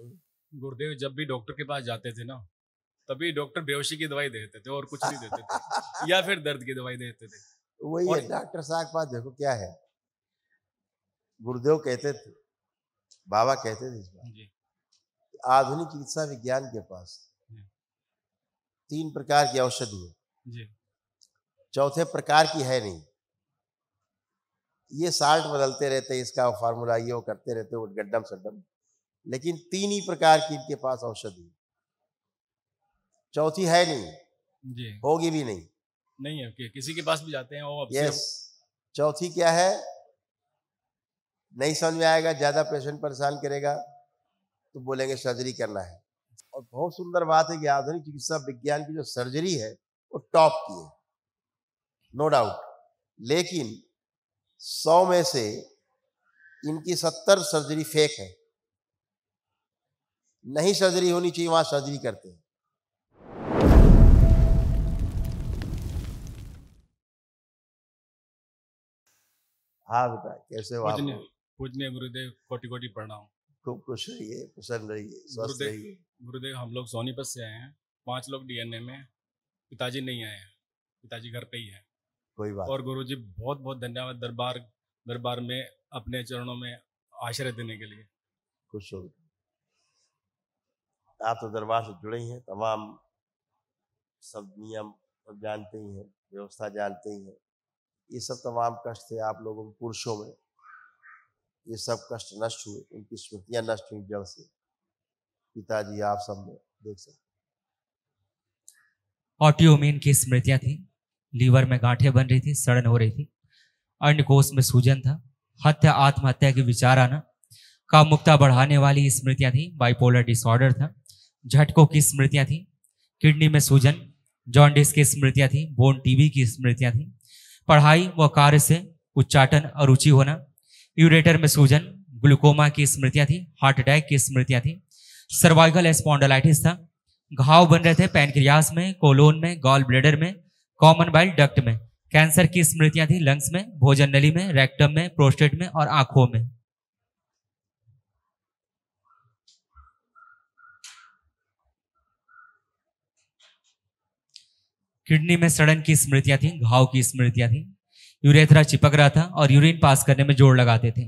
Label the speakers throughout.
Speaker 1: गुरुदेव जब भी डॉक्टर के पास जाते थे ना तभी डॉक्टर बेहोशी की दवाई देते थे और कुछ नहीं देते थे या फिर दर्द की दवाई देते थे
Speaker 2: वही डॉक्टर साहब के पास देखो क्या है गुरुदेव कहते थे बाबा कहते थे आधुनिक चिकित्सा विज्ञान के पास तीन प्रकार की औषधि है चौथे प्रकार की है नहीं ये साल्ट बदलते रहते इसका फार्मूला ये वो करते रहते वो गड्डम सड्डम लेकिन तीन ही प्रकार की इनके पास औषधि चौथी है नहीं जी होगी भी नहीं
Speaker 1: नहीं है किसी के पास भी जाते हैं वो यस
Speaker 2: चौथी क्या है नहीं समझ में आएगा ज्यादा पेशेंट परेशान करेगा तो बोलेंगे सर्जरी करना है और बहुत सुंदर बात है कि आधुनिक चिकित्सा विज्ञान की जो सर्जरी है वो टॉप की है नो डाउट लेकिन सौ में से इनकी सत्तर सर्जरी फेक है नहीं सर्जरी होनी चाहिए वहाँ सर्जरी करते हैं हाँ बेटा कैसे हो आप
Speaker 1: पूजने गुरुदेव कोटि कोटि प्रणाम
Speaker 2: खूब खुश रहिए प्रसन्न रहिए स्वस्थ रहिए
Speaker 1: गुरुदेव हम लोग सोनीपत से आए हैं पांच लोग डीएनए में पिताजी नहीं आए हैं पिताजी घर पे ही हैं कोई बात और गुरुजी बहुत बहुत धन्यवाद दरबार दरबार में अपने चरणों में आश्रय देने के लिए
Speaker 2: खुश हो आप तो दरबार से जुड़े ही हैं तमाम सब नियम सब जानते ही हैं व्यवस्था जानते ही हैं ये सब तमाम कष्ट थे आप लोगों के पुरुषों में ये सब कष्ट नष्ट हुए उनकी स्मृतियाँ नष्ट हुई जड़ से पिताजी आप सब में देख सकते
Speaker 3: ऑटियोमीन की स्मृतियाँ थी लीवर में गांठे बन रही थी सड़न हो रही थी अंडकोश में सूजन था हत्या आत्महत्या के विचार आना कामुकता बढ़ाने वाली स्मृतियां थी बाइपोलर डिसऑर्डर था झटकों की स्मृतियां थी किडनी में सूजन जॉन्डिस की स्मृतियां थी बोन टीबी की स्मृतियां थी पढ़ाई व कार्य से उच्चाटन अरुचि होना यूरेटर में सूजन ग्लूकोमा की स्मृतियां थी हार्ट अटैक की स्मृतियां थी सर्वाइकल स्पॉन्डोलाइटिस था घाव बन रहे थे पैनक्रियास में कोलोन में गॉल ब्लेडर में कॉमन बाइल डक्ट में कैंसर की स्मृतियां थी लंग्स में भोजन नली में रेक्टम में प्रोस्टेट में और आंखों में किडनी में सड़न की स्मृतियां थी घाव की स्मृतियां थी यूरेथरा चिपक रहा था और यूरिन पास करने में जोड़ लगाते थे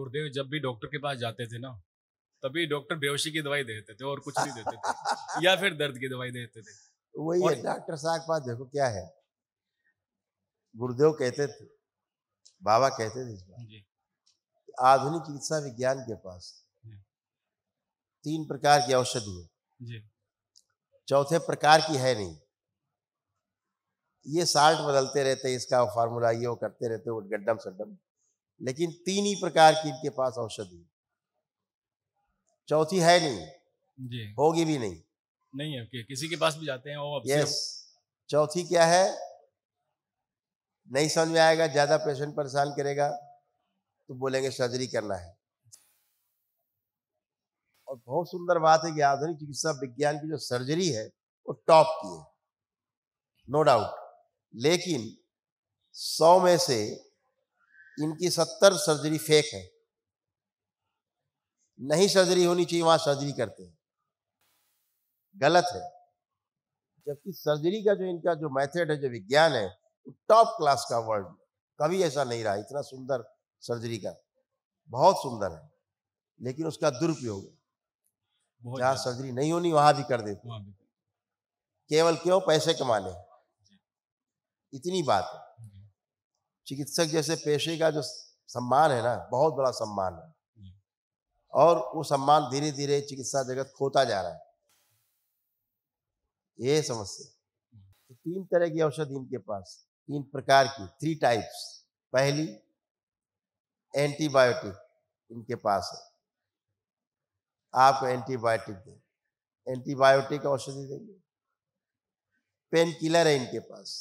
Speaker 1: गुरुदेव जब भी डॉक्टर के पास जाते थे ना तभी डॉक्टर बेहोशी की दवाई देते थे और कुछ नहीं देते थे या फिर दर्द की दवाई देते थे
Speaker 2: वही है डॉक्टर साहब पास देखो क्या है गुरुदेव कहते थे बाबा कहते थे आधुनिक चिकित्सा विज्ञान के पास तीन प्रकार की औषधि है चौथे प्रकार की है नहीं ये साल्ट बदलते रहते इसका फार्मूला ये वो करते रहते वो गड्डम सड्डम लेकिन तीन ही प्रकार की इनके पास औषधि चौथी है नहीं जी होगी भी नहीं
Speaker 1: नहीं है कि, किसी के पास भी जाते हैं वो यस
Speaker 2: चौथी क्या है नहीं समझ में आएगा ज्यादा पेशेंट परेशान करेगा तो बोलेंगे सर्जरी करना है और बहुत सुंदर बात है कि आधुनिक चिकित्सा विज्ञान की जो सर्जरी है वो टॉप की है नो डाउट लेकिन सौ में से इनकी सत्तर सर्जरी फेक है नहीं सर्जरी होनी चाहिए वहां सर्जरी करते हैं गलत है जबकि सर्जरी का जो इनका जो मेथड है जो विज्ञान है वो टॉप क्लास का वर्ल्ड कभी ऐसा नहीं रहा इतना सुंदर सर्जरी का बहुत सुंदर है लेकिन उसका दुरुपयोग है जहाँ सर्जरी नहीं होनी वहां भी कर देते केवल क्यों पैसे कमाने इतनी बात है चिकित्सक जैसे पेशे का जो सम्मान है ना बहुत बड़ा सम्मान है और वो सम्मान धीरे धीरे चिकित्सा जगत खोता जा रहा है ये समस्या तो तीन तरह की औषधि इनके पास तीन प्रकार की थ्री टाइप्स पहली एंटीबायोटिक इनके पास है आपको एंटीबायोटिक देंगे एंटीबायोटिक औषधि देंगे पेन किलर है इनके पास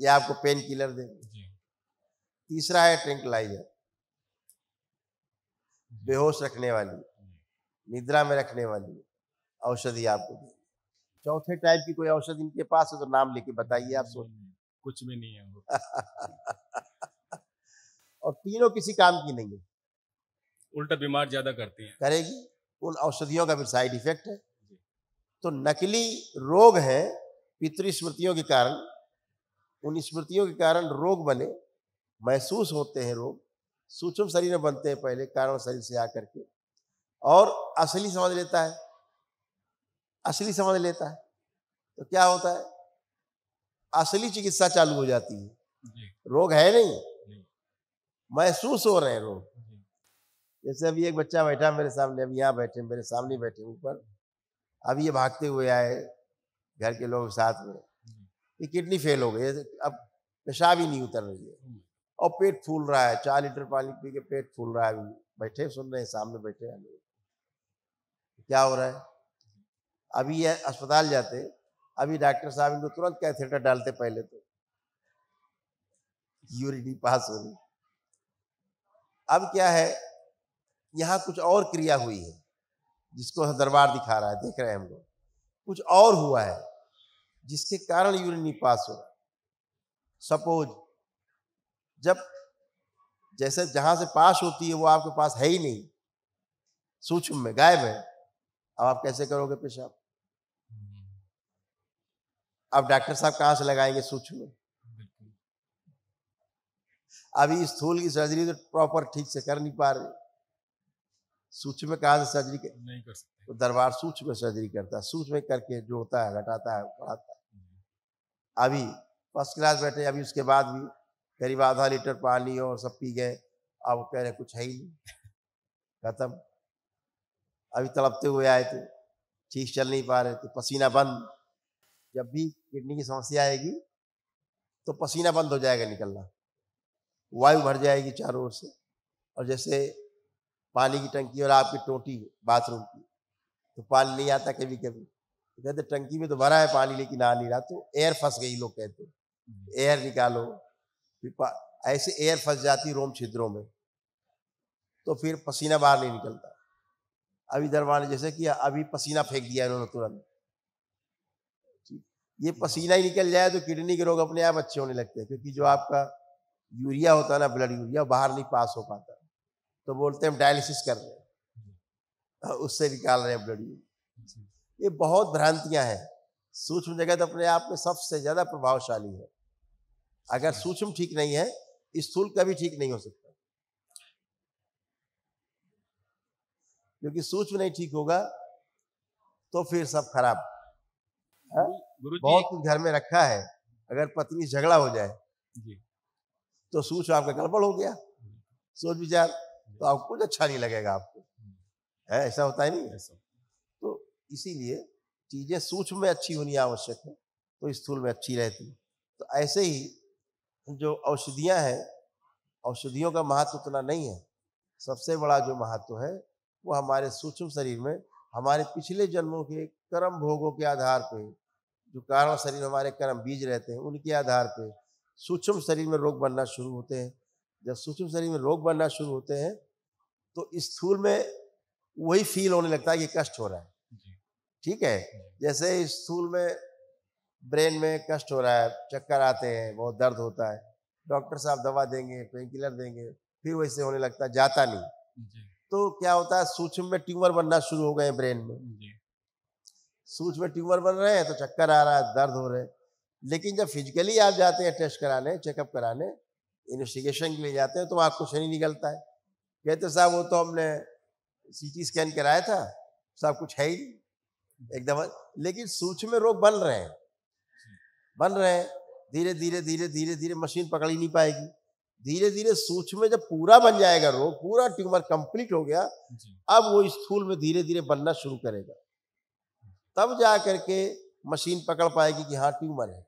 Speaker 2: ये आपको पेन किलर देंगे तीसरा है ट्रेंकलाइजर बेहोश रखने वाली निद्रा में रखने वाली औषधि आपको देंगे चौथे टाइप की कोई औषधि इनके पास है तो नाम लेके बताइए आप सोच कुछ भी नहीं है और तीनों किसी काम की नहीं है
Speaker 1: उल्टा बीमार ज्यादा करती है
Speaker 2: करेगी उन औषधियों का फिर साइड इफेक्ट है तो नकली रोग है पितृस्मृतियों के कारण उन स्मृतियों के कारण रोग बने महसूस होते हैं रोग सूक्ष्म शरीर में बनते हैं पहले कारण शरीर से आकर के और असली समझ लेता है असली समझ लेता है तो क्या होता है असली चिकित्सा चालू हो जाती है रोग है नहीं महसूस हो रहे हैं रोग जैसे अभी एक बच्चा बैठा मेरे सामने अभी यहाँ बैठे मेरे सामने बैठे ऊपर अब ये भागते हुए आए घर के लोग साथ में ये किडनी फेल हो गई अब पेशाब ही नहीं उतर रही है और पेट फूल रहा है चार लीटर पानी पी के पेट फूल रहा है अभी बैठे सुन रहे हैं सामने बैठे हैं क्या हो रहा है अभी ये अस्पताल जाते अभी डॉक्टर साहब इनको तुरंत कैथेटर डालते पहले तो यूरिडी पास हो रही अब क्या है यहाँ कुछ और क्रिया हुई है जिसको दरबार दिखा रहा है देख रहे हैं हम लोग कुछ और हुआ है जिसके कारण यूरिन नहीं पास हो सपोज जब जैसे जहाँ से पास होती है वो आपके पास है ही नहीं सूक्ष्म में गायब है अब आप कैसे करोगे पेशाब अब डॉक्टर साहब कहाँ से लगाएंगे सूक्ष्म में अभी स्थूल की सर्जरी तो प्रॉपर ठीक से कर नहीं पा रहे सूच में कहा से सर्जरी कर नहीं कर सकते तो दरबार सूच में सर्जरी करता है सूच में करके जोड़ता है घटाता है बढ़ाता है अभी फर्स्ट क्लास बैठे अभी उसके बाद भी करीब आधा लीटर पानी और सब पी गए अब कह रहे कुछ है ही नहीं खत्म अभी तड़पते हुए आए थे तो ठीक चल नहीं पा रहे थे तो पसीना बंद जब भी किडनी की समस्या आएगी तो पसीना बंद हो जाएगा निकलना वायु भर जाएगी चारों ओर से और जैसे पानी की टंकी और आपकी टोटी बाथरूम की तो पानी नहीं आता कभी कभी तो कहते टंकी में तो भरा है पानी लेकिन आ नहीं रहा तो एयर फंस गई लोग कहते एयर निकालो फिर ऐसे एयर फंस जाती रोम छिद्रों में तो फिर पसीना बाहर नहीं निकलता अभी दरबार ने जैसे कि अभी पसीना फेंक दिया इन्होंने तुरंत ये पसीना ही निकल जाए तो किडनी के रोग अपने आप अच्छे होने लगते हैं क्योंकि जो आपका यूरिया होता है ना ब्लड यूरिया बाहर नहीं पास हो पाता तो बोलते हैं हम डायलिसिस कर रहे हैं हाँ, उससे निकाल रहे हैं ब्लड ये बहुत भ्रांतियां हैं सूक्ष्म जगत अपने आप में सबसे ज़्यादा प्रभावशाली है अगर सूक्ष्म ठीक नहीं है स्थूल कभी ठीक नहीं हो सकता क्योंकि सूक्ष्म नहीं ठीक होगा तो फिर सब खराब हाँ? बहुत कुछ घर में रखा है अगर पत्नी झगड़ा हो जाए तो सूक्ष्म आपका गड़बड़ हो गया सोच विचार तो आपको कुछ अच्छा नहीं लगेगा आपको हम्म। है ऐसा होता है नहीं तो इसीलिए चीजें सूक्ष्म में अच्छी होनी आवश्यक है तो स्थूल में अच्छी रहती तो ऐसे ही जो औषधियाँ हैं औषधियों का महत्व उतना नहीं है सबसे बड़ा जो महत्व है वो हमारे सूक्ष्म शरीर में हमारे पिछले जन्मों के कर्म भोगों के आधार पे जो कारण शरीर हमारे कर्म बीज रहते हैं उनके आधार पे सूक्ष्म शरीर में रोग बनना शुरू होते हैं जब सूक्ष्म शरीर में रोग बनना शुरू होते हैं तो इस स्थूल में वही फील होने लगता है कि कष्ट हो रहा है ठीक है जैसे इस स्थूल में ब्रेन में कष्ट हो रहा है चक्कर आते हैं बहुत दर्द होता है डॉक्टर साहब दवा देंगे पेन किलर देंगे फिर वैसे होने लगता है जाता
Speaker 1: नहीं
Speaker 2: तो क्या होता है सूक्ष्म में ट्यूमर बनना शुरू हो गए ब्रेन में सूक्ष्म में ट्यूमर बन रहे हैं तो चक्कर आ रहा है दर्द हो रहे हैं लेकिन जब फिजिकली आप जाते हैं टेस्ट कराने चेकअप कराने इन्वेस्टिगेशन के लिए जाते हैं तो वहाँ कुछ नहीं निकलता है कहते साहब वो तो हमने सी टी स्कैन कराया था साहब कुछ है ही नहीं एकदम लेकिन सूक्ष्म रोग बन रहे हैं बन रहे हैं धीरे धीरे धीरे धीरे धीरे मशीन पकड़ ही नहीं पाएगी धीरे धीरे सूक्ष्म में जब पूरा बन जाएगा रोग पूरा ट्यूमर कंप्लीट हो गया अब वो स्थूल में धीरे धीरे बनना शुरू करेगा तब जा करके मशीन पकड़ पाएगी कि हाँ ट्यूमर है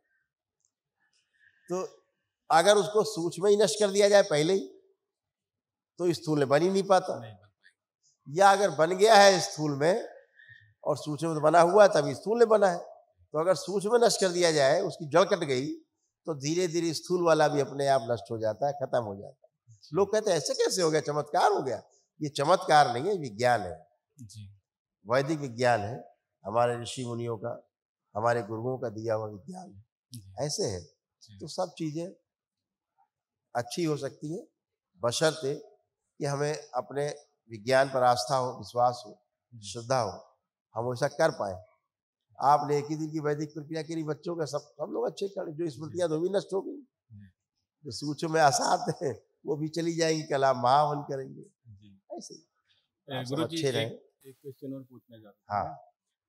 Speaker 2: तो अगर उसको सूक्ष्म ही नष्ट कर दिया जाए पहले ही तो स्थूल बन ही नहीं पाता या अगर बन गया है स्थूल में और सूक्ष्म तो बना हुआ है तभी स्थूल बना है तो अगर सूक्ष्म नष्ट कर दिया जाए उसकी जड़ कट गई तो धीरे धीरे स्थूल वाला भी अपने आप नष्ट हो जाता है खत्म हो जाता है लोग कहते हैं ऐसे कैसे हो गया चमत्कार हो गया ये चमत्कार नहीं है विज्ञान है वैदिक विज्ञान है हमारे ऋषि मुनियों का हमारे गुरुओं का दिया हुआ विज्ञान है ऐसे है तो सब चीजें अच्छी हो सकती है बशर्ते कि हमें अपने विज्ञान पर आस्था हो विश्वास हो श्रद्धा हो हम ऐसा कर पाए आपने एक ही दिन की वैदिक प्रक्रिया के लिए बच्चों का सब सब लोग अच्छे कर जो स्मृतियाँ तो भी नष्ट हो गई जो सूचो में आसाद है वो भी चली जाएंगी कल आप महावन करेंगे
Speaker 1: ऐसे गुरु जी अच्छे रहे एक क्वेश्चन और पूछना चाहता हाँ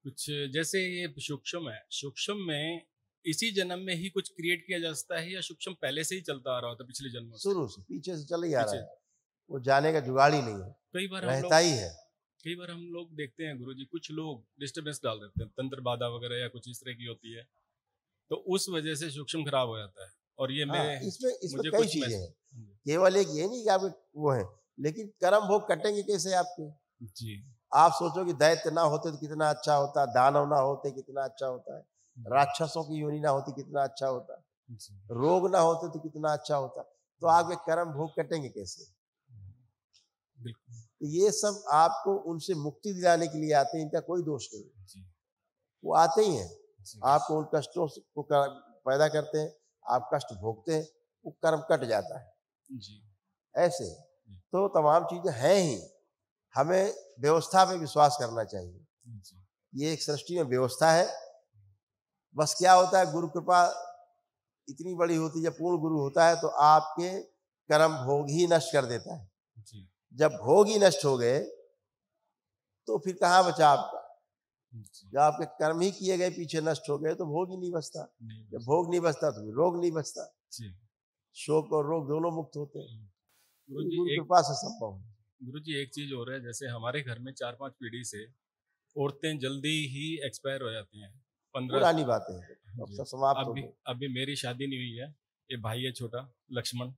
Speaker 1: कुछ जैसे ये सूक्ष्म है सूक्ष्म में इसी जन्म में ही कुछ क्रिएट किया जा सकता है या सूक्ष्म पहले से ही चलता आ रहा होता पिछले जन्म शुरू से
Speaker 2: पीछे से चले ही आ रहा है वो जाने का जुगाड़ ही नहीं है कई बार रहता ही है
Speaker 1: कई बार हम लोग देखते हैं गुरुजी कुछ लोग डिस्टर्बेंस डाल देते हैं तंत्र बाधा वगैरह या कुछ इस तरह की होती है तो उस वजह से सूक्ष्म खराब हो जाता है और ये मैं हाँ, इसमें इसमें कई चीजें हैं हम्म।
Speaker 2: केवल एक ये नहीं कि आप वो है लेकिन कर्म भोग कटेंगे कैसे आपके जी आप सोचो कि दैत्य ना होते तो कितना अच्छा होता दानव ना होते कितना अच्छा होता है राक्षसों की योनि ना होती कितना अच्छा होता रोग ना होते तो कितना अच्छा होता तो आपके कर्म भोग कटेंगे कैसे तो ये सब आपको उनसे मुक्ति दिलाने के लिए आते हैं इनका कोई दोष नहीं वो आते ही हैं आपको उन कष्टों को कर, पैदा करते हैं आप कष्ट भोगते हैं वो कर्म कट जाता है जी। ऐसे जी। तो तमाम चीजें हैं ही हमें व्यवस्था में विश्वास करना चाहिए ये एक सृष्टि में व्यवस्था है बस क्या होता है गुरु कृपा इतनी बड़ी होती है जब पूर्ण गुरु होता है तो आपके कर्म भोग ही नष्ट कर देता है जी। जब भोग ही नष्ट हो गए तो फिर कहाँ बचा आपका जब आपके कर्म ही किए गए पीछे नष्ट हो गए तो भोग ही नहीं बचता जब भोग नहीं बचता तो रोग नहीं बचता शोक और रोग दोनों मुक्त होते हैं हम्म। तो गुरु कृपा से संभव है
Speaker 1: गुरु जी एक चीज हो रहा है जैसे हमारे घर में चार पांच पीढ़ी से औरतें जल्दी ही एक्सपायर हो जाती हैं पुरानी बात है अब सब समाप्त अभी अभी मेरी शादी नहीं हुई है ये भाई है छोटा लक्ष्मण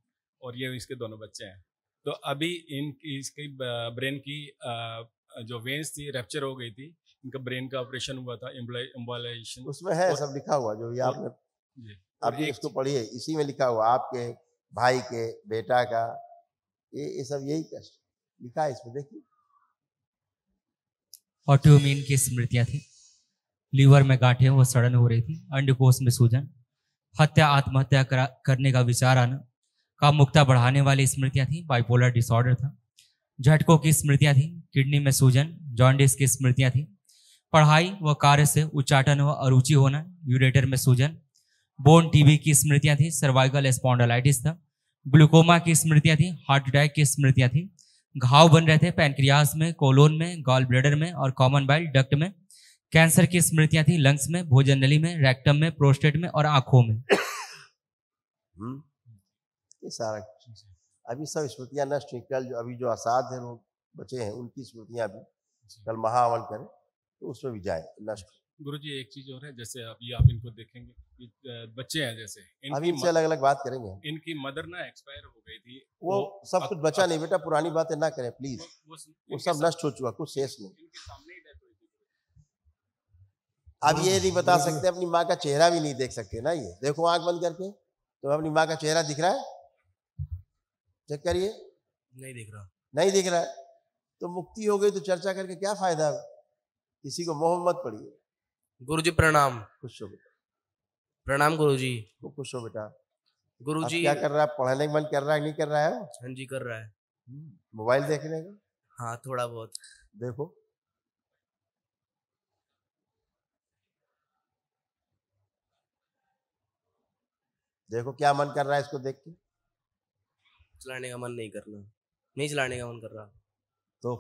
Speaker 1: और ये इसके दोनों बच्चे हैं तो अभी इनकी इसकी ब्रेन की जो वेंस थी रेप्चर हो गई थी इनका ब्रेन का ऑपरेशन हुआ था एम्बोलाइजेशन उसमें है सब
Speaker 2: लिखा हुआ जो भी आपने अभी इसको पढ़िए इसी में लिखा हुआ आपके भाई के बेटा का ये ये सब यही कष्ट लिखा है इसमें देखिए
Speaker 3: और टू मीन की स्मृतियां थी लीवर में गांठें वो सड़न हो रही थी अंडकोश में सूजन हत्या आत्महत्या करने का विचार आना मुक्ता बढ़ाने वाली स्मृतियाँ थी बाइपोलर डिसऑर्डर था झटकों की स्मृतियाँ थी किडनी में सूजन जॉन्डिस की स्मृतियाँ थी पढ़ाई व कार्य से उच्चाटन व अरुचि होना यूरेटर में सूजन बोन टीबी की स्मृतियाँ थी सर्वाइकल स्पॉन्डोलाइटिस था ग्लूकोमा की स्मृतियाँ थी हार्ट अटैक की स्मृतियाँ थी घाव बन रहे थे पैनक्रियाज में कोलोन में गॉल ब्लेडर में और कॉमन बाइल डक्ट में कैंसर की स्मृतियां थी लंग्स में भोजन नली में रेक्टम में प्रोस्टेट में और आंखों में हम्म।
Speaker 2: ये सारा अभी सब स्मृतियां नष्ट हुई कल जो अभी जो असाध है लोग बचे हैं उनकी स्मृतियां भी कल महावन करें तो उसमें भी जाए नष्ट
Speaker 1: गुरु जी एक चीज और है जैसे अभी आप इनको देखेंगे बच्चे हैं जैसे अभी इनसे अलग अलग बात करेंगे इनकी मदर ना एक्सपायर हो गई थी वो सब
Speaker 2: कुछ बचा नहीं बेटा पुरानी बातें ना करें प्लीज वो सब नष्ट हो चुका कुछ शेष नहीं अब ये नहीं बता हाँ। सकते अपनी माँ का चेहरा भी नहीं देख सकते ना ये देखो आंख बंद करके तो अपनी माँ का चेहरा दिख रहा है चेक करिए नहीं दिख रहा नहीं दिख रहा तो मुक्ति हो गई तो चर्चा करके क्या फायदा किसी को मोहम्मत पड़ी पड़िए
Speaker 3: गुरु जी प्रणाम खुश हो बेटा प्रणाम गुरु जी तो खुश हो बेटा
Speaker 2: गुरु जी क्या कर रहा है पढ़ने का मन कर रहा है नहीं कर रहा है हाँ जी कर रहा है हम्म, मोबाइल देखने का
Speaker 3: हाँ थोड़ा बहुत देखो
Speaker 2: देखो क्या मन कर रहा है इसको देख के
Speaker 3: चलाने का मन नहीं करना नहीं चलाने का
Speaker 2: मन कर रहा तो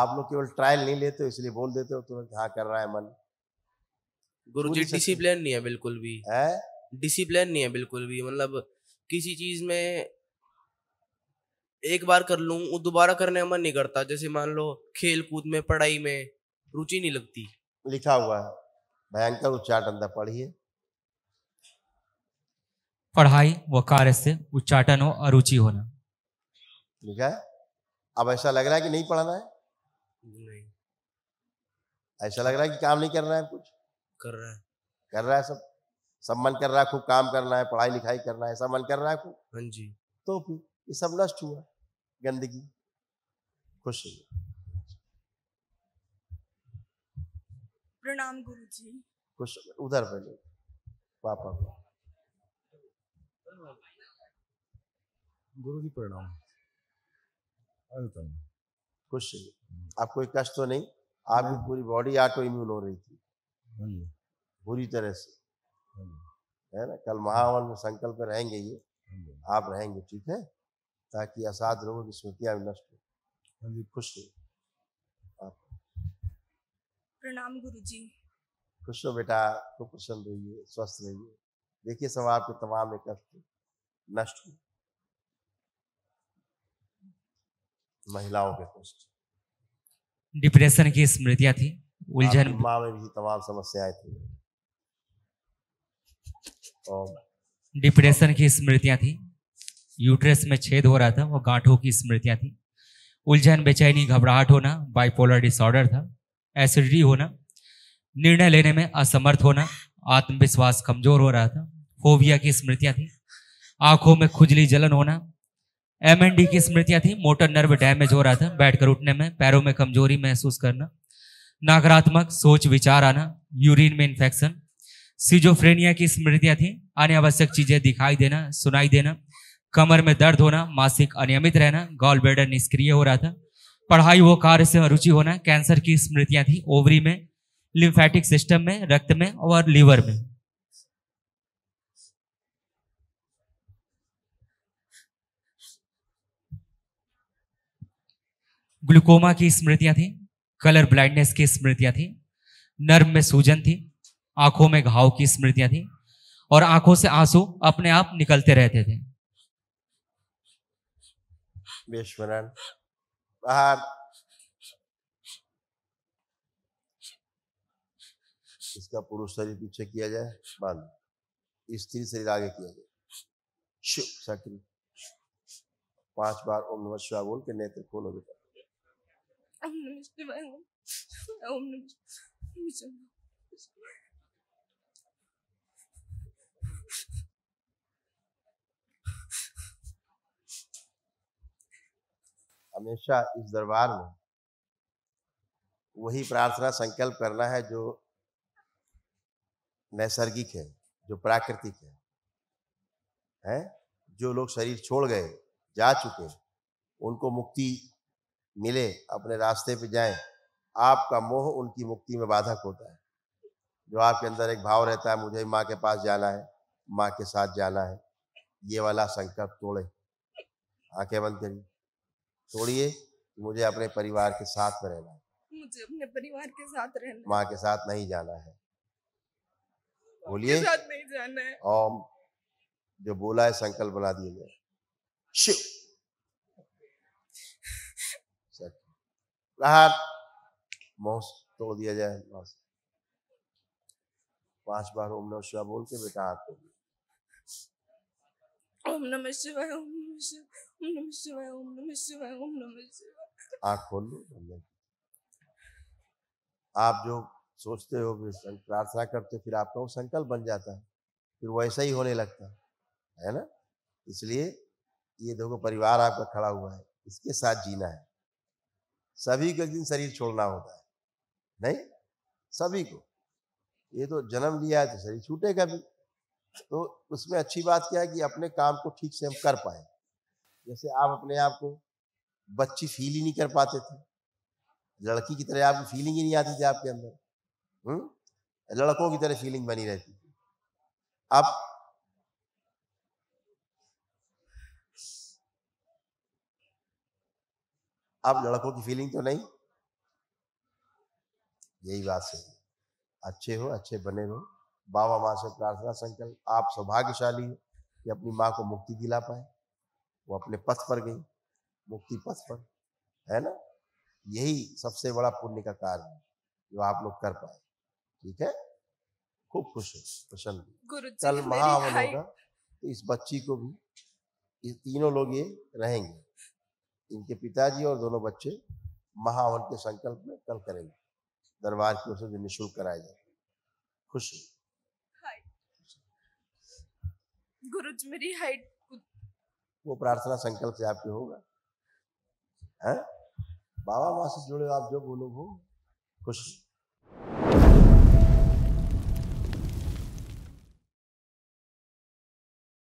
Speaker 2: आप लोग केवल ट्रायल नहीं लेते इसलिए बोल देते हो तुरंत हाँ कर रहा है मन गुरु जी डिसिप्लिन
Speaker 3: नहीं है बिल्कुल भी है डिसिप्लिन नहीं है बिल्कुल भी मतलब किसी चीज में एक बार कर लूँ वो दोबारा करने का मन नहीं करता जैसे मान लो खेल कूद में पढ़ाई में रुचि नहीं लगती लिखा हुआ है
Speaker 2: भयंकर उच्चाटन था पढ़िए
Speaker 3: पढ़ाई व कार्य से उच्चाटन हो अरुचि होना
Speaker 2: ठीक है अब ऐसा लग रहा है कि नहीं पढ़ना है नहीं ऐसा लग रहा है कि काम नहीं कर रहा है कुछ कर रहा है कर रहा है सब सब मन कर रहा है खूब काम करना है पढ़ाई लिखाई करना है सब मन कर रहा है खूब हाँ जी तो फिर ये सब नष्ट हुआ गंदगी खुश हुई
Speaker 3: प्रणाम गुरु जी
Speaker 2: खुश उधर पहले पापा को गुरु जी प्रणाम तो खुश आप कोई कष्ट तो नहीं आपकी हाँ। पूरी बॉडी ऑटो इम्यून हो रही थी हाँ बुरी तरह से हाँ है ना कल महावन में संकल्प रहेंगे ये आप रहेंगे ठीक है ताकि असाध लोगों की स्मृतियां भी नष्ट हो खुश हो आप
Speaker 3: प्रणाम गुरु जी
Speaker 2: खुश हो बेटा खूब प्रसन्न रहिए स्वस्थ रहिए देखिए सब आपके तमाम एक कष्ट नष्ट हुई महिलाओं के कष्ट
Speaker 3: डिप्रेशन की स्मृतियां थी उलझन
Speaker 2: माँ में भी तमाम समस्याएं थी
Speaker 3: डिप्रेशन की स्मृतियां थी यूट्रस में छेद हो रहा था वो गांठों की स्मृतियां थी उलझन बेचैनी घबराहट होना बाइपोलर डिसऑर्डर था एसिडिटी होना निर्णय लेने में असमर्थ होना आत्मविश्वास कमजोर हो रहा था फोबिया की स्मृतियां थी आंखों में खुजली जलन होना एम डी की स्मृतियां थी मोटर नर्व डैमेज हो रहा था बैठकर उठने में पैरों में कमजोरी महसूस करना नकारात्मक सोच विचार आना यूरिन में इन्फेक्शन सीजोफ्रेनिया की स्मृतियां थी अनावश्यक चीजें दिखाई देना सुनाई देना कमर में दर्द होना मासिक अनियमित रहना गॉल बेडर निष्क्रिय हो रहा था पढ़ाई वो कार्य से रुचि होना कैंसर की स्मृतियां थी ओवरी में लिम्फेटिक सिस्टम में रक्त में और लीवर में ग्लूकोमा की स्मृतियां थी कलर ब्लाइंडनेस की स्मृतियां थी नर्व में सूजन थी आंखों में घाव की स्मृतियां थी और आंखों से आंसू अपने आप निकलते रहते थे
Speaker 2: बाहर इसका पुरुष शरीर पीछे किया जाए बंद स्त्री शरीर आगे किया जाए शिव सक्रिय पांच बार ओम नमः शिवाय बोल के नेत्र खोलो बेटा
Speaker 1: ओम नमः शिवाय ओम नमः शिवाय
Speaker 2: हमेशा इस दरबार में वही प्रार्थना संकल्प करना है जो नैसर्गिक है जो प्राकृतिक है हैं जो लोग शरीर छोड़ गए जा चुके उनको मुक्ति मिले अपने रास्ते पे जाएं आपका मोह उनकी मुक्ति में बाधक होता है जो आपके अंदर एक भाव रहता है मुझे माँ के पास जाना है माँ के साथ जाना है ये वाला संकल्प तोड़े आंखें बंद करिए तोड़िए मुझे अपने परिवार के साथ में रहना है
Speaker 1: मुझे अपने परिवार के साथ रहना माँ के साथ
Speaker 2: नहीं जाना है बोलिए नहीं जाना है ओम जो बोला है संकल्प बना दिए जाए शिव राहत मोस तोड़ दिया जाए पांच बार ओम नमः शिवाय बोल के बेटा हाथ तोड़
Speaker 1: ओम नमः शिवाय ओम नमः शिवाय ओम नमः शिवाय ओम नमः शिवाय ओम नमः शिवाय
Speaker 2: आंख खोल लो आप जो सोचते हो कि प्रार्थना करते फिर आपका वो संकल्प बन जाता है फिर वैसा ही होने लगता है है ना इसलिए ये देखो परिवार आपका खड़ा हुआ है इसके साथ जीना है सभी को एक दिन शरीर छोड़ना होता है नहीं सभी को ये तो जन्म लिया है तो शरीर छूटेगा भी तो उसमें अच्छी बात क्या है कि अपने काम को ठीक से हम कर पाए जैसे आप अपने आप को बच्ची फील ही नहीं कर पाते थे लड़की की तरह आपकी फीलिंग ही नहीं आती थी आपके अंदर हुँ? हम्म? लड़कों की तरह फीलिंग बनी रहती थी अब अब लड़कों की फीलिंग तो नहीं यही बात सही अच्छे हो अच्छे बने रहो बाबा माँ से प्रार्थना संकल्प आप सौभाग्यशाली हो कि अपनी माँ को मुक्ति दिला पाए वो अपने पथ पर गई मुक्ति पथ पर है ना यही सबसे बड़ा पुण्य का कार्य है जो आप लोग कर पाए ठीक है खूब खुश हो प्रसन्न कल महावन होगा तो इस बच्ची को भी ये तीनों लोग ये रहेंगे इनके पिताजी और दोनों बच्चे महावन के संकल्प में कल करेंगे दरबार की ओर से निःशुल्क कराया जाएगा खुश
Speaker 1: गुरु जी मेरी हाइट
Speaker 2: वो प्रार्थना संकल्प से आपके होगा हैं बाबा माँ से जुड़े आप जो बोलो खुश